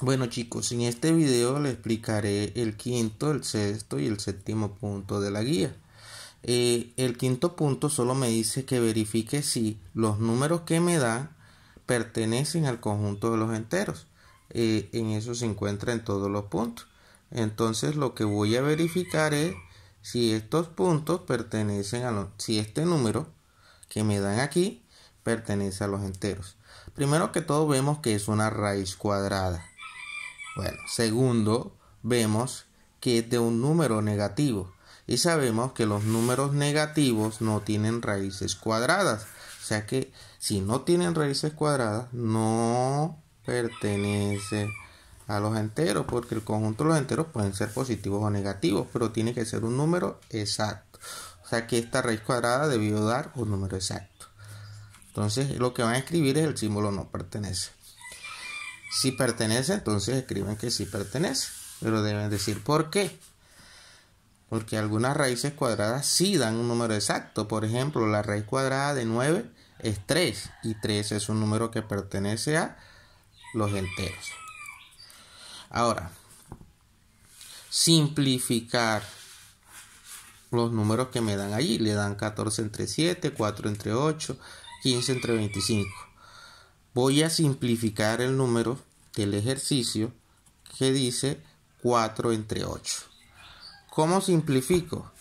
Bueno chicos, en este video les explicaré el quinto, el sexto y el séptimo punto de la guía. Eh, el quinto punto solo me dice que verifique si los números que me da pertenecen al conjunto de los enteros. Eh, en eso se encuentra en todos los puntos. Entonces lo que voy a verificar es si estos puntos pertenecen a los, si este número que me dan aquí pertenece a los enteros. Primero que todo vemos que es una raíz cuadrada. Bueno, segundo, vemos que es de un número negativo. Y sabemos que los números negativos no tienen raíces cuadradas. O sea que si no tienen raíces cuadradas, no pertenece a los enteros, porque el conjunto de los enteros pueden ser positivos o negativos, pero tiene que ser un número exacto. O sea que esta raíz cuadrada debió dar un número exacto. Entonces lo que van a escribir es el símbolo no pertenece. Si pertenece, entonces escriben que sí pertenece, pero deben decir por qué. Porque algunas raíces cuadradas sí dan un número exacto. Por ejemplo, la raíz cuadrada de 9 es 3 y 3 es un número que pertenece a los enteros. Ahora, simplificar los números que me dan allí. Le dan 14 entre 7, 4 entre 8, 15 entre 25. Voy a simplificar el número del ejercicio que dice 4 entre 8. ¿Cómo simplifico?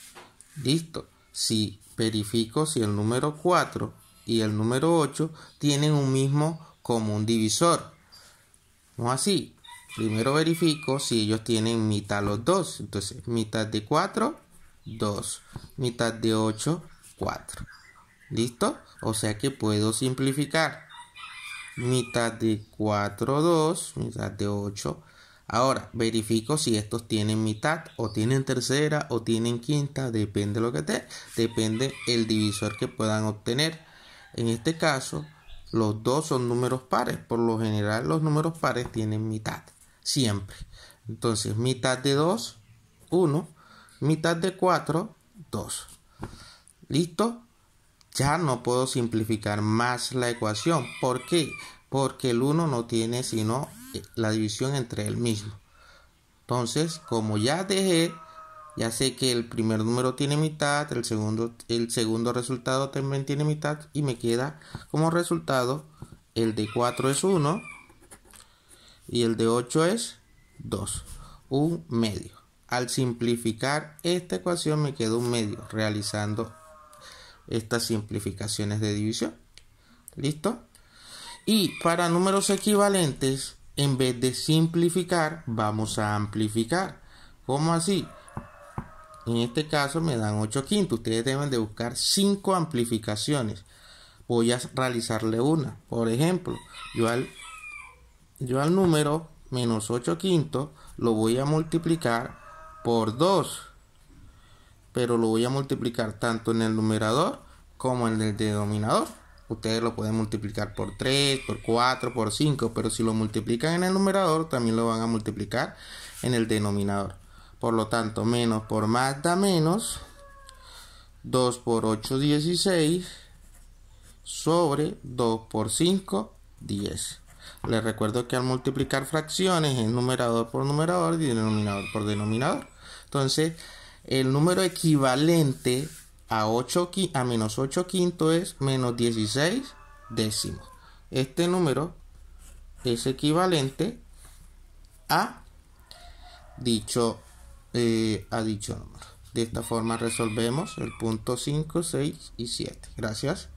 Listo. Si verifico si el número 4 y el número 8 tienen un mismo común divisor. No así. Primero verifico si ellos tienen mitad los dos. Entonces, mitad de 4, 2. Mitad de 8, 4. ¿Listo? O sea que puedo simplificar mitad de 4, 2, mitad de 8. Ahora, verifico si estos tienen mitad o tienen tercera o tienen quinta, depende lo que te, depende el divisor que puedan obtener. En este caso, los dos son números pares, por lo general los números pares tienen mitad, siempre. Entonces, mitad de 2, 1, mitad de 4, 2. ¿Listo? Ya no puedo simplificar más la ecuación. ¿Por qué? Porque el 1 no tiene sino eh, la división entre el mismo. Entonces, como ya dejé, ya sé que el primer número tiene mitad, el segundo, el segundo resultado también tiene mitad y me queda como resultado el de 4 es 1 y el de 8 es 2, un medio. Al simplificar esta ecuación me queda un medio realizando estas simplificaciones de división. ¿Listo? Y para números equivalentes, en vez de simplificar, vamos a amplificar. ¿Cómo así? En este caso me dan 8 quintos. Ustedes deben de buscar 5 amplificaciones. Voy a realizarle una. Por ejemplo, yo al, yo al número menos 8 quinto lo voy a multiplicar por 2 pero lo voy a multiplicar tanto en el numerador como en el denominador. Ustedes lo pueden multiplicar por 3, por 4, por 5, pero si lo multiplican en el numerador, también lo van a multiplicar en el denominador. Por lo tanto, menos por más da menos. 2 por 8, 16 sobre 2 por 5, 10. Les recuerdo que al multiplicar fracciones es numerador por numerador y denominador por denominador. Entonces, el número equivalente a, 8, a menos 8 quinto es menos 16 décimos. Este número es equivalente a dicho, eh, a dicho número. De esta forma resolvemos el punto 5, 6 y 7. Gracias.